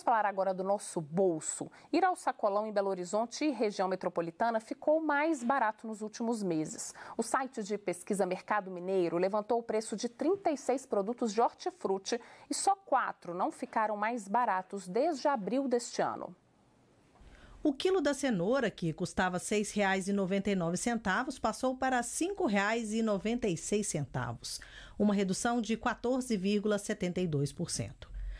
Vamos falar agora do nosso bolso. Ir ao sacolão em Belo Horizonte e região metropolitana ficou mais barato nos últimos meses. O site de pesquisa Mercado Mineiro levantou o preço de 36 produtos de hortifruti e só quatro não ficaram mais baratos desde abril deste ano. O quilo da cenoura, que custava R$ 6,99, passou para R$ 5,96, uma redução de 14,72%.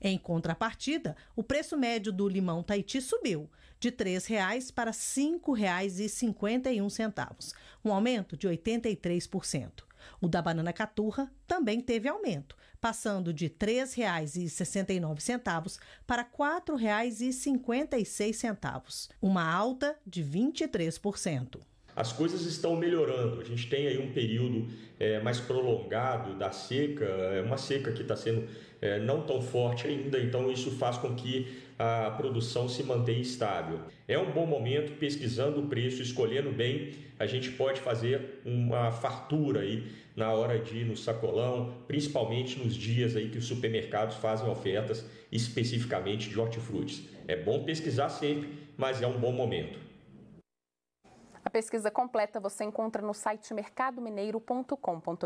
Em contrapartida, o preço médio do limão Taiti subiu de R$ 3,00 para R$ 5,51, um aumento de 83%. O da banana caturra também teve aumento, passando de R$ 3,69 para R$ 4,56, uma alta de 23%. As coisas estão melhorando. A gente tem aí um período é, mais prolongado da seca, é uma seca que está sendo é, não tão forte ainda, então isso faz com que a produção se mantenha estável. É um bom momento, pesquisando o preço, escolhendo bem, a gente pode fazer uma fartura aí na hora de ir no sacolão, principalmente nos dias aí que os supermercados fazem ofertas especificamente de hortifrutis. É bom pesquisar sempre, mas é um bom momento. A pesquisa completa você encontra no site mercadomineiro.com.br.